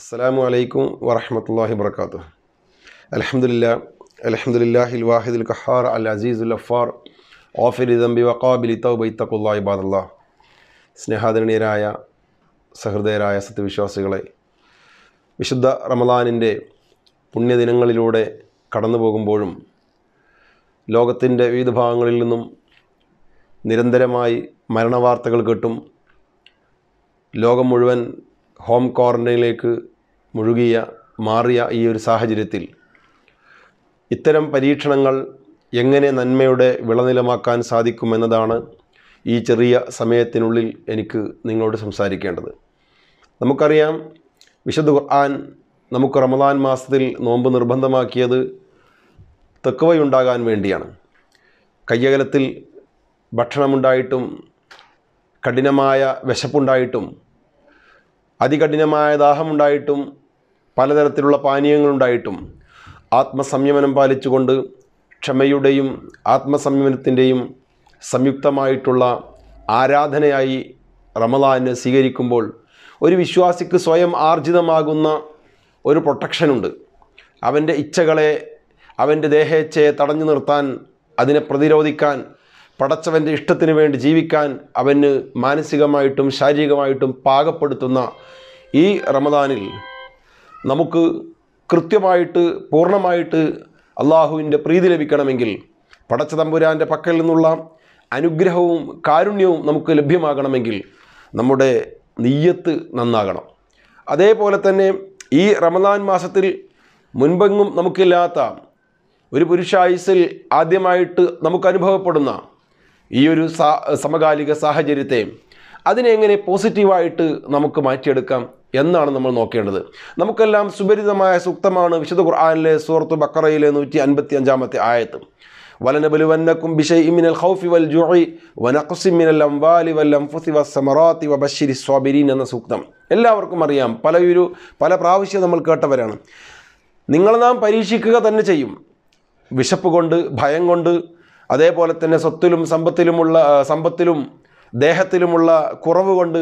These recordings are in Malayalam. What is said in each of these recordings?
അസ്സലാമു അലൈക്കും വറഹമത്തല്ലാഹി വർക്കാത്തു അലഹമുല്ല അലഹമുല്ലാഹിൽ വാഹിദുൽ ഖഹാർ അൽ അസീസുൽ അഫാർ ഓഫിൽ ഇദംബി വക്കാബിലി തൗബൈ തക്കുല്ലാ ഇബാദല്ലാ സ്നേഹാദരണീയരായ സഹൃദയരായ സത്യവിശ്വാസികളെ വിശുദ്ധ റമദാനിൻ്റെ പുണ്യദിനങ്ങളിലൂടെ കടന്നു പോകുമ്പോഴും ലോകത്തിൻ്റെ വിവിധ ഭാഗങ്ങളിൽ നിന്നും നിരന്തരമായി മരണവാർത്തകൾ കേട്ടും ലോകം മുഴുവൻ ഹോം ക്വാറൻറ്റൈനിലേക്ക് മുഴുകിയ മാറിയ ഈ ഒരു സാഹചര്യത്തിൽ ഇത്തരം പരീക്ഷണങ്ങൾ എങ്ങനെ നന്മയുടെ വിളനിലമാക്കാൻ സാധിക്കുമെന്നതാണ് ഈ ചെറിയ സമയത്തിനുള്ളിൽ എനിക്ക് നിങ്ങളോട് സംസാരിക്കേണ്ടത് നമുക്കറിയാം വിശുദ്ധ ഖുർആൻ നമുക്ക് റമദാൻ മാസത്തിൽ നോമ്പ് നിർബന്ധമാക്കിയത് തെക്കുവയുണ്ടാകാൻ വേണ്ടിയാണ് കയ്യകലത്തിൽ ഭക്ഷണമുണ്ടായിട്ടും കഠിനമായ വിശപ്പുണ്ടായിട്ടും അതികഠിനമായ ദാഹമുണ്ടായിട്ടും പലതരത്തിലുള്ള പാനീയങ്ങളുണ്ടായിട്ടും ആത്മസംയമനം പാലിച്ചുകൊണ്ട് ക്ഷമയുടെയും ആത്മസംയമനത്തിൻ്റെയും സംയുക്തമായിട്ടുള്ള ആരാധനയായി റമദാനെ സ്വീകരിക്കുമ്പോൾ ഒരു വിശ്വാസിക്ക് സ്വയം ആർജിതമാകുന്ന ഒരു പ്രൊട്ടക്ഷനുണ്ട് അവൻ്റെ ഇച്ഛകളെ അവൻ്റെ ദേഹേച്ഛയെ തടഞ്ഞു നിർത്താൻ അതിനെ പ്രതിരോധിക്കാൻ പടച്ചവൻ്റെ ഇഷ്ടത്തിന് വേണ്ടി ജീവിക്കാൻ അവന് മാനസികമായിട്ടും ശാരീരികമായിട്ടും പാകപ്പെടുത്തുന്ന ഈ റമദാനിൽ നമുക്ക് കൃത്യമായിട്ട് പൂർണ്ണമായിട്ട് അള്ളാഹുവിൻ്റെ പ്രീതി ലഭിക്കണമെങ്കിൽ പടച്ച തമ്പുരാൻ്റെ പക്കൽ നിന്നുള്ള അനുഗ്രഹവും കാരുണ്യവും നമുക്ക് ലഭ്യമാകണമെങ്കിൽ നമ്മുടെ നെയ്യത്ത് നന്നാകണം അതേപോലെ തന്നെ ഈ റമദാൻ മാസത്തിൽ മുൻപെങ്ങും നമുക്കില്ലാത്ത ഒരു പുരുഷായുസിൽ ആദ്യമായിട്ട് നമുക്ക് അനുഭവപ്പെടുന്ന ഈ ഒരു സമകാലിക സാഹചര്യത്തെ അതിനെ എങ്ങനെ പോസിറ്റീവായിട്ട് നമുക്ക് മാറ്റിയെടുക്കാം എന്നാണ് നമ്മൾ നോക്കേണ്ടത് നമുക്കെല്ലാം സുപരിതമായ സൂക്തമാണ് വിശുദ്ധ ഖുർആാനിലെ സൂറത്ത് ബക്കറയിലെ നൂറ്റി അൻപത്തി അഞ്ചാമത്തെ ആയത്ത് വലനബലുവന്നക്കും ബിഷൈമിനൽ ഹൗഫി വൽ ജുഹി വനഖുസിമിനൽ അംവാലി വൽ അംഫുസി വസ്സമറാത്തി വബശിരി സ്വാബിരീൻ എന്ന സൂക്തം എല്ലാവർക്കും അറിയാം പലയൊരു പല പ്രാവശ്യം നമ്മൾ കേട്ടവരാണ് നിങ്ങൾ നാം പരീക്ഷിക്കുക തന്നെ ചെയ്യും വിശപ്പ് കൊണ്ട് ഭയം കൊണ്ട് അതേപോലെ തന്നെ സ്വത്തിലും സമ്പത്തിലുമുള്ള സമ്പത്തിലും ദേഹത്തിലുമുള്ള കുറവ് കൊണ്ട്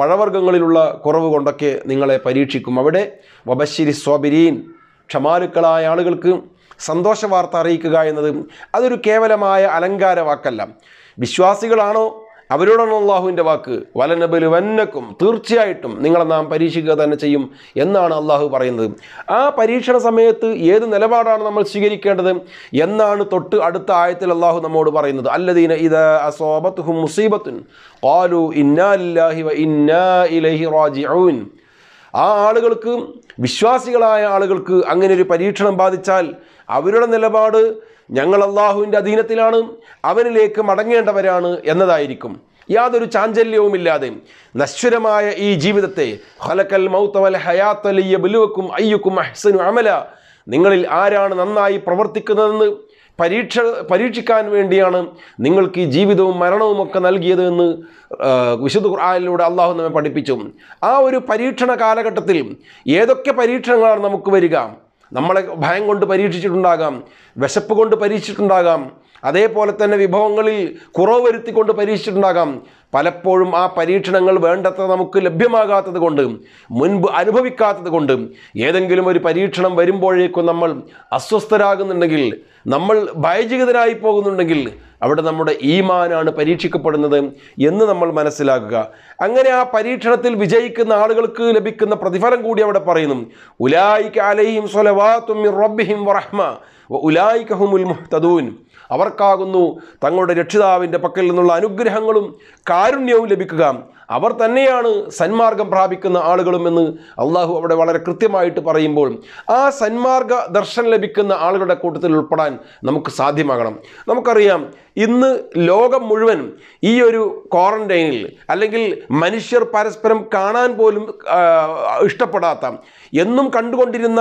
പഴവർഗ്ഗങ്ങളിലുള്ള കുറവ് കൊണ്ടൊക്കെ നിങ്ങളെ പരീക്ഷിക്കും അവിടെ വബശ്ശിരി സ്വാബിരീൻ ക്ഷമാലുക്കളായ ആളുകൾക്ക് സന്തോഷ വാർത്ത അറിയിക്കുക എന്നത് അതൊരു കേവലമായ അലങ്കാര വാക്കല്ല വിശ്വാസികളാണോ അവരോടാണ് അള്ളാഹുവിൻ്റെ വാക്ക് വലനബലു വന്നക്കും തീർച്ചയായിട്ടും നിങ്ങളെ നാം പരീക്ഷിക്കുക തന്നെ ചെയ്യും എന്നാണ് അള്ളാഹു പറയുന്നത് ആ പരീക്ഷണ സമയത്ത് ഏത് നിലപാടാണ് നമ്മൾ സ്വീകരിക്കേണ്ടത് എന്നാണ് തൊട്ട് അടുത്ത ആയത്തിൽ അള്ളാഹു നമ്മോട് പറയുന്നത് അല്ലദീന ഇത് അസോബത്ത് മുസീബത്തുൻ ഓലു ഇന്നാലില്ലാഹി വ ഇന്നാ ഇലഹി റാജിഊൻ ആ ആളുകൾക്ക് വിശ്വാസികളായ ആളുകൾക്ക് അങ്ങനെ ഒരു പരീക്ഷണം ബാധിച്ചാൽ അവരുടെ നിലപാട് ഞങ്ങൾ അള്ളാഹുവിൻ്റെ അധീനത്തിലാണ് അവനിലേക്ക് മടങ്ങേണ്ടവരാണ് എന്നതായിരിക്കും യാതൊരു ചാഞ്ചല്യവുമില്ലാതെ നശ്വരമായ ഈ ജീവിതത്തെ ഹലക്കൽ മൗത്തവൽ ഹയാത്തലിയ ബലുവക്കും അയ്യക്കും അഹ്സനു അമല നിങ്ങളിൽ ആരാണ് നന്നായി പ്രവർത്തിക്കുന്നതെന്ന് പരീക്ഷ പരീക്ഷിക്കാൻ വേണ്ടിയാണ് നിങ്ങൾക്ക് ഈ ജീവിതവും മരണവും ഒക്കെ നൽകിയത് എന്ന് വിശുദ്ധ ഖുർആാനിലൂടെ അള്ളാഹു നമ്മെ പഠിപ്പിച്ചു ആ ഒരു പരീക്ഷണ കാലഘട്ടത്തിൽ ഏതൊക്കെ പരീക്ഷണങ്ങളാണ് നമുക്ക് വരിക നമ്മളെ ഭയം കൊണ്ട് പരീക്ഷിച്ചിട്ടുണ്ടാകാം വിശപ്പ് കൊണ്ട് പരീക്ഷിച്ചിട്ടുണ്ടാകാം അതേപോലെ തന്നെ വിഭവങ്ങളിൽ കുറവ് വരുത്തിക്കൊണ്ട് പരീക്ഷിച്ചിട്ടുണ്ടാകാം പലപ്പോഴും ആ പരീക്ഷണങ്ങൾ വേണ്ടത്ര നമുക്ക് ലഭ്യമാകാത്തത് കൊണ്ട് മുൻപ് അനുഭവിക്കാത്തത് കൊണ്ട് ഏതെങ്കിലും ഒരു പരീക്ഷണം വരുമ്പോഴേക്കും നമ്മൾ അസ്വസ്ഥരാകുന്നുണ്ടെങ്കിൽ നമ്മൾ ഭയചികിതരായി പോകുന്നുണ്ടെങ്കിൽ അവിടെ നമ്മുടെ ഈമാനാണ് പരീക്ഷിക്കപ്പെടുന്നത് എന്ന് നമ്മൾ മനസ്സിലാക്കുക അങ്ങനെ ആ പരീക്ഷണത്തിൽ വിജയിക്കുന്ന ആളുകൾക്ക് ലഭിക്കുന്ന പ്രതിഫലം കൂടി അവിടെ പറയുന്നു ഉലായിക്ക് അലൈഹിം സ്വലവാത്തും റബ്ബിഹിം വറഹ്മ ഉലായിക്കഹുമുൽ മുഹ്തദൂൻ അവർക്കാകുന്നു തങ്ങളുടെ രക്ഷിതാവിൻ്റെ പക്കൽ നിന്നുള്ള അനുഗ്രഹങ്ങളും കാരുണ്യവും ലഭിക്കുക അവർ തന്നെയാണ് സന്മാർഗം പ്രാപിക്കുന്ന ആളുകളും എന്ന് അള്ളാഹു അവിടെ വളരെ കൃത്യമായിട്ട് പറയുമ്പോൾ ആ സന്മാർഗ ദർശനം ലഭിക്കുന്ന ആളുകളുടെ കൂട്ടത്തിൽ ഉൾപ്പെടാൻ നമുക്ക് സാധ്യമാകണം നമുക്കറിയാം ഇന്ന് ലോകം മുഴുവൻ ഈ ഒരു ക്വാറന്റൈനിൽ അല്ലെങ്കിൽ മനുഷ്യർ പരസ്പരം കാണാൻ പോലും ഇഷ്ടപ്പെടാത്ത എന്നും കണ്ടുകൊണ്ടിരുന്ന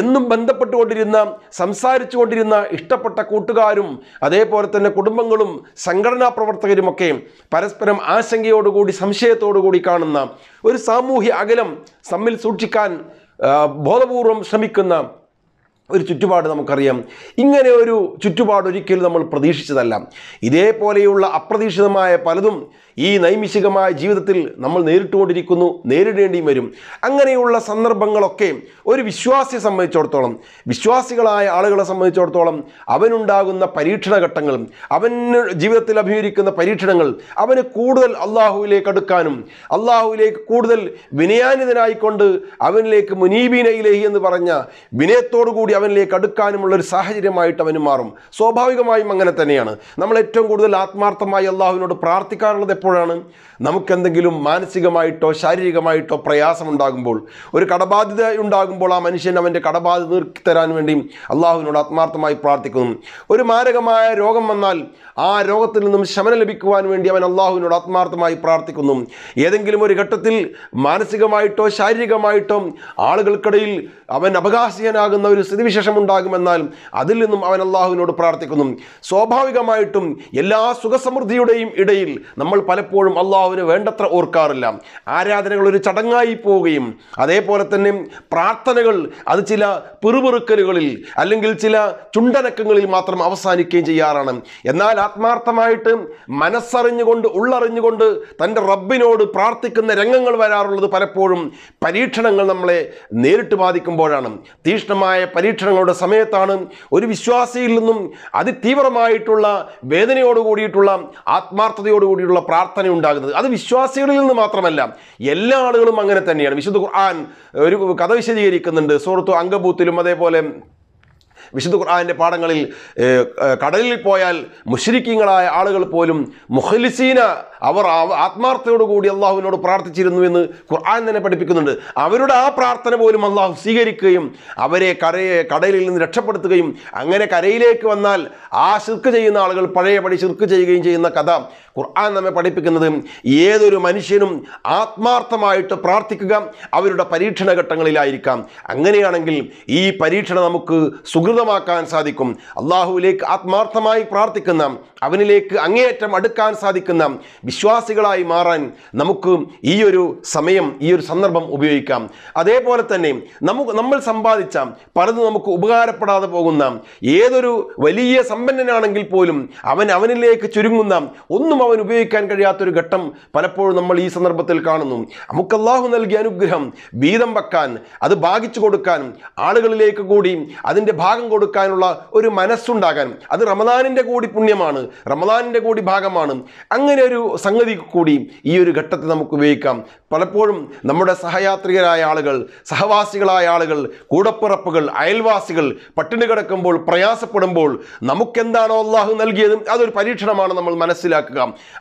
എന്നും ബന്ധപ്പെട്ടുകൊണ്ടിരുന്ന സംസാരിച്ചു കൊണ്ടിരുന്ന ഇഷ്ടപ്പെട്ട കൂട്ടുകാരും അതേപോലെ തന്നെ കുടുംബങ്ങളും സംഘടനാ പ്രവർത്തകരുമൊക്കെ പരസ്പരം ആശങ്കയോടുകൂടി സംശയം കൂടി കാണുന്ന ഒരു സാമൂഹ്യ അകലം സമ്മിൽ സൂക്ഷിക്കാൻ ബോധപൂർവം ശ്രമിക്കുന്ന ഒരു ചുറ്റുപാട് നമുക്കറിയാം ഇങ്ങനെ ഒരു ചുറ്റുപാട് ഒരിക്കലും നമ്മൾ പ്രതീക്ഷിച്ചതല്ല ഇതേപോലെയുള്ള അപ്രതീക്ഷിതമായ പലതും ഈ നൈമിഷികമായ ജീവിതത്തിൽ നമ്മൾ നേരിട്ടുകൊണ്ടിരിക്കുന്നു നേരിടേണ്ടിയും വരും അങ്ങനെയുള്ള സന്ദർഭങ്ങളൊക്കെ ഒരു വിശ്വാസിയെ സംബന്ധിച്ചിടത്തോളം വിശ്വാസികളായ ആളുകളെ സംബന്ധിച്ചിടത്തോളം അവനുണ്ടാകുന്ന പരീക്ഷണ ഘട്ടങ്ങളും അവന് ജീവിതത്തിൽ അഭിമുഖിക്കുന്ന പരീക്ഷണങ്ങൾ അവന് കൂടുതൽ അള്ളാഹുവിലേക്ക് അടുക്കാനും അള്ളാഹുവിലേക്ക് കൂടുതൽ വിനയാനിതനായിക്കൊണ്ട് അവനിലേക്ക് മുനീബിനയിലേഹി എന്ന് പറഞ്ഞ വിനയത്തോടു കൂടി അവനിലേക്ക് അടുക്കാനുമുള്ള ഒരു സാഹചര്യമായിട്ട് അവന് മാറും സ്വാഭാവികമായും അങ്ങനെ തന്നെയാണ് നമ്മൾ ഏറ്റവും കൂടുതൽ ആത്മാർത്ഥമായി അള്ളാഹുവിനോട് പ്രാർത്ഥിക്കാറുള്ളത് എപ്പോൾ എപ്പോഴാണ് നമുക്കെന്തെങ്കിലും മാനസികമായിട്ടോ ശാരീരികമായിട്ടോ പ്രയാസം ഉണ്ടാകുമ്പോൾ ഒരു കടബാധ്യത ഉണ്ടാകുമ്പോൾ ആ മനുഷ്യൻ അവൻ്റെ കടബാധ്യത നിർത്തി തരാൻ വേണ്ടി അള്ളാഹുവിനോട് ആത്മാർത്ഥമായി പ്രാർത്ഥിക്കുന്നു ഒരു മാരകമായ രോഗം വന്നാൽ ആ രോഗത്തിൽ നിന്നും ശമനം ലഭിക്കുവാൻ വേണ്ടി അവൻ അള്ളാഹുവിനോട് ആത്മാർത്ഥമായി പ്രാർത്ഥിക്കുന്നു ഏതെങ്കിലും ഒരു ഘട്ടത്തിൽ മാനസികമായിട്ടോ ശാരീരികമായിട്ടോ ആളുകൾക്കിടയിൽ അവൻ അപകാസികനാകുന്ന ഒരു സ്ഥിതിവിശേഷം ഉണ്ടാകുമെന്നാൽ അതിൽ നിന്നും അവൻ അള്ളാഹുവിനോട് പ്രാർത്ഥിക്കുന്നു സ്വാഭാവികമായിട്ടും എല്ലാ സുഖസമൃദ്ധിയുടെയും ഇടയിൽ നമ്മൾ പലപ്പോഴും അള്ളാഹുവിന് വേണ്ടത്ര ഓർക്കാറില്ല ആരാധനകൾ ഒരു ചടങ്ങായി പോവുകയും അതേപോലെ തന്നെ പ്രാർത്ഥനകൾ അത് ചില പിറുപിറുക്കലുകളിൽ അല്ലെങ്കിൽ ചില ചുണ്ടനക്കങ്ങളിൽ മാത്രം അവസാനിക്കുകയും ചെയ്യാറാണ് എന്നാൽ ആത്മാർത്ഥമായിട്ട് മനസ്സറിഞ്ഞുകൊണ്ട് ഉള്ളറിഞ്ഞുകൊണ്ട് തൻ്റെ റബ്ബിനോട് പ്രാർത്ഥിക്കുന്ന രംഗങ്ങൾ വരാറുള്ളത് പലപ്പോഴും പരീക്ഷണങ്ങൾ നമ്മളെ നേരിട്ട് ബാധിക്കുമ്പോഴാണ് തീക്ഷ്ണമായ പരീക്ഷണങ്ങളുടെ സമയത്താണ് ഒരു വിശ്വാസിയിൽ നിന്നും അതിതീവ്രമായിട്ടുള്ള വേദനയോട് കൂടിയിട്ടുള്ള ആത്മാർത്ഥതയോട് കൂടിയിട്ടുള്ള പ്രാർത്ഥന ഉണ്ടാകുന്നത് അത് വിശ്വാസികളിൽ നിന്ന് മാത്രമല്ല എല്ലാ ആളുകളും അങ്ങനെ തന്നെയാണ് വിശുദ്ധ ഖുർആൻ ഒരു കഥ വിശദീകരിക്കുന്നുണ്ട് സുഹൃത്തു അങ്കബൂത്തിലും അതേപോലെ വിശുദ്ധ ഖുർആാനിൻ്റെ പാഠങ്ങളിൽ കടലിൽ പോയാൽ മുഷരിക്കീങ്ങളായ ആളുകൾ പോലും മുഹലിസീന അവർ ആത്മാർത്ഥയോടുകൂടി അള്ളാഹുവിനോട് പ്രാർത്ഥിച്ചിരുന്നു എന്ന് ഖുർആൻ തന്നെ പഠിപ്പിക്കുന്നുണ്ട് അവരുടെ ആ പ്രാർത്ഥന പോലും അള്ളാഹു സ്വീകരിക്കുകയും അവരെ കരയെ കടലിൽ നിന്ന് രക്ഷപ്പെടുത്തുകയും അങ്ങനെ കരയിലേക്ക് വന്നാൽ ആ ശിർക്ക് ചെയ്യുന്ന ആളുകൾ പഴയപടി ശിർക്ക് ചെയ്യുകയും ചെയ്യുന്ന കഥ ഖുർആൻ നമ്മെ പഠിപ്പിക്കുന്നത് ഏതൊരു മനുഷ്യനും ആത്മാർത്ഥമായിട്ട് പ്രാർത്ഥിക്കുക അവരുടെ പരീക്ഷണ ഘട്ടങ്ങളിലായിരിക്കാം അങ്ങനെയാണെങ്കിൽ ഈ പരീക്ഷണ നമുക്ക് സുഹൃത പൂർണ്ണമാക്കാൻ സാധിക്കും അള്ളാഹുവിലേക്ക് ആത്മാർത്ഥമായി പ്രാർത്ഥിക്കുന്ന അവനിലേക്ക് അങ്ങേയറ്റം അടുക്കാൻ സാധിക്കുന്ന വിശ്വാസികളായി മാറാൻ നമുക്ക് ഈ ഒരു സമയം ഈ ഒരു സന്ദർഭം ഉപയോഗിക്കാം അതേപോലെ തന്നെ നമുക്ക് നമ്മൾ സമ്പാദിച്ച പലതും നമുക്ക് ഉപകാരപ്പെടാതെ പോകുന്ന ഏതൊരു വലിയ സമ്പന്നനാണെങ്കിൽ പോലും അവൻ അവനിലേക്ക് ചുരുങ്ങുന്ന ഒന്നും അവൻ ഉപയോഗിക്കാൻ കഴിയാത്തൊരു ഘട്ടം പലപ്പോഴും നമ്മൾ ഈ സന്ദർഭത്തിൽ കാണുന്നു നമുക്ക് അള്ളാഹു നൽകിയ അനുഗ്രഹം വീതം വെക്കാൻ അത് ഭാഗിച്ചു കൊടുക്കാൻ ആളുകളിലേക്ക് കൂടി അതിൻ്റെ ഭാഗം കൊടുക്കാനുള്ള ഒരു മനസ്സുണ്ടാകാൻ അത് റമദാനിൻ്റെ കൂടി പുണ്യമാണ് റമദാനിൻ്റെ കൂടി ഭാഗമാണ് അങ്ങനെ ഒരു സംഗതി കൂടി ഈ ഒരു ഘട്ടത്തിൽ നമുക്ക് ഉപയോഗിക്കാം പലപ്പോഴും നമ്മുടെ സഹയാത്രികരായ ആളുകൾ സഹവാസികളായ ആളുകൾ കൂടപ്പിറപ്പുകൾ അയൽവാസികൾ പട്ടിണി കിടക്കുമ്പോൾ പ്രയാസപ്പെടുമ്പോൾ നമുക്കെന്താണോ അള്ളാഹു നൽകിയത് അതൊരു പരീക്ഷണമാണ് നമ്മൾ മനസ്സിലാക്കുക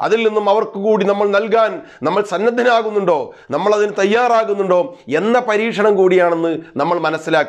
അതിൽ നിന്നും അവർക്ക് കൂടി നമ്മൾ നൽകാൻ നമ്മൾ സന്നദ്ധനാകുന്നുണ്ടോ നമ്മൾ അതിന് തയ്യാറാകുന്നുണ്ടോ എന്ന പരീക്ഷണം കൂടിയാണെന്ന് നമ്മൾ മനസ്സിലാക്കുക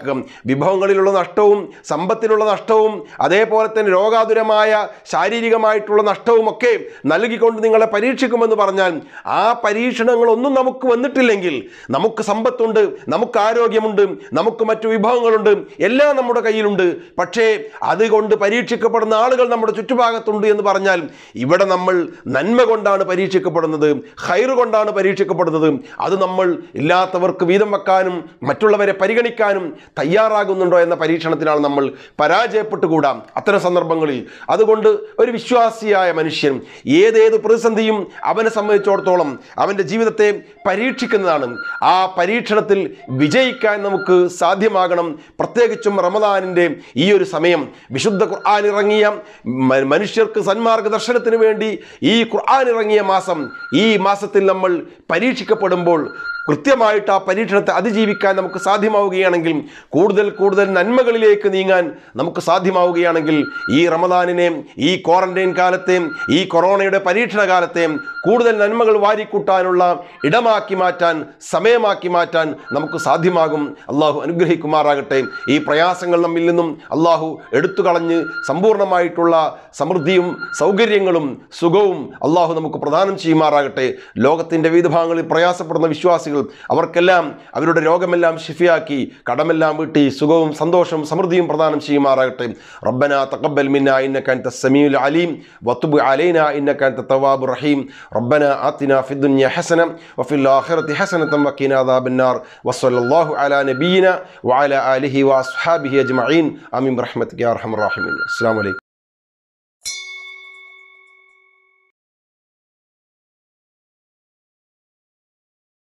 വിഭവങ്ങളിലുള്ള നഷ്ടവും സമ്പത്തിലുള്ള നഷ്ടവും അതേപോലെ തന്നെ രോഗാതുരമായ ശാരീരികമായിട്ടുള്ള നഷ്ടവും ഒക്കെ നൽകിക്കൊണ്ട് നിങ്ങളെ പരീക്ഷിക്കുമെന്ന് പറഞ്ഞാൽ ആ പരീക്ഷണങ്ങളൊന്നും നമുക്ക് വന്നിട്ടില്ലെങ്കിൽ നമുക്ക് സമ്പത്തുണ്ട് നമുക്ക് ആരോഗ്യമുണ്ട് നമുക്ക് മറ്റു വിഭവങ്ങളുണ്ട് എല്ലാം നമ്മുടെ കയ്യിലുണ്ട് പക്ഷേ അതുകൊണ്ട് പരീക്ഷിക്കപ്പെടുന്ന ആളുകൾ നമ്മുടെ ചുറ്റുഭാഗത്തുണ്ട് എന്ന് പറഞ്ഞാൽ ഇവിടെ നമ്മൾ നന്മ കൊണ്ടാണ് പരീക്ഷിക്കപ്പെടുന്നത് ഹൈർ കൊണ്ടാണ് പരീക്ഷിക്കപ്പെടുന്നത് അത് നമ്മൾ ഇല്ലാത്തവർക്ക് വീതം വെക്കാനും മറ്റുള്ളവരെ പരിഗണിക്കാനും തയ്യാറാകുന്നുണ്ടോ എന്ന പരീക്ഷണത്തിലാണ് നമ്മൾ പരാജയപ്പെട്ടുകൂടാം അത്തരം സന്ദർഭങ്ങളിൽ അതുകൊണ്ട് ഒരു വിശ്വാസിയായ മനുഷ്യൻ ഏതേത് പ്രതിസന്ധിയും അവനെ സംബന്ധിച്ചിടത്തോളം അവൻ്റെ ജീവിതത്തെ പരീക്ഷിക്കുന്നതാണ് ആ പരീക്ഷണത്തിൽ വിജയിക്കാൻ നമുക്ക് സാധ്യമാകണം പ്രത്യേകിച്ചും റമദാനിൻ്റെ ഈ ഒരു സമയം വിശുദ്ധ ഖുർആൻ ഇറങ്ങിയ മനുഷ്യർക്ക് സന്മാർഗദർശനത്തിന് വേണ്ടി ഈ ഖുർആൻ ഇറങ്ങിയ മാസം ഈ മാസത്തിൽ നമ്മൾ പരീക്ഷിക്കപ്പെടുമ്പോൾ കൃത്യമായിട്ട് ആ പരീക്ഷണത്തെ അതിജീവിക്കാൻ നമുക്ക് സാധ്യമാവുകയാണെങ്കിൽ കൂടുതൽ കൂടുതൽ നന്മകളിലേക്ക് നീ നീങ്ങാൻ നമുക്ക് സാധ്യമാവുകയാണെങ്കിൽ ഈ റമദാനിനെ ഈ ക്വാറന്റൈൻ കാലത്തെയും ഈ കൊറോണയുടെ പരീക്ഷണ കാലത്തെയും കൂടുതൽ നന്മകൾ വാരിക്കൂട്ടാനുള്ള ഇടമാക്കി മാറ്റാൻ സമയമാക്കി മാറ്റാൻ നമുക്ക് സാധ്യമാകും അള്ളാഹു അനുഗ്രഹിക്കുമാറാകട്ടെ ഈ പ്രയാസങ്ങൾ നമ്മിൽ നിന്നും അള്ളാഹു എടുത്തു കളഞ്ഞ് സമ്പൂർണ്ണമായിട്ടുള്ള സമൃദ്ധിയും സൗകര്യങ്ങളും സുഖവും അള്ളാഹു നമുക്ക് പ്രദാനം ചെയ്യുമാറാകട്ടെ ലോകത്തിൻ്റെ വിവിധ ഭാഗങ്ങളിൽ പ്രയാസപ്പെടുന്ന വിശ്വാസികൾ അവർക്കെല്ലാം അവരുടെ രോഗമെല്ലാം ഷിഫിയാക്കി കടമെല്ലാം വീട്ടി സുഖവും സന്തോഷവും സമൃദ്ധിയും برضان مشي ما رقي ربنا تقبل منا إنك أنت السميع العليم وتب علينا إنك أنت التواب الرحيم ربنا أعطنا في الدنيا حسنة وفي الآخرة حسنة وقنا عذاب النار وصلى الله على نبينا وعلى آله وأصحابه أجمعين آمين برحمتك يا رحم الراحمين السلام عليكم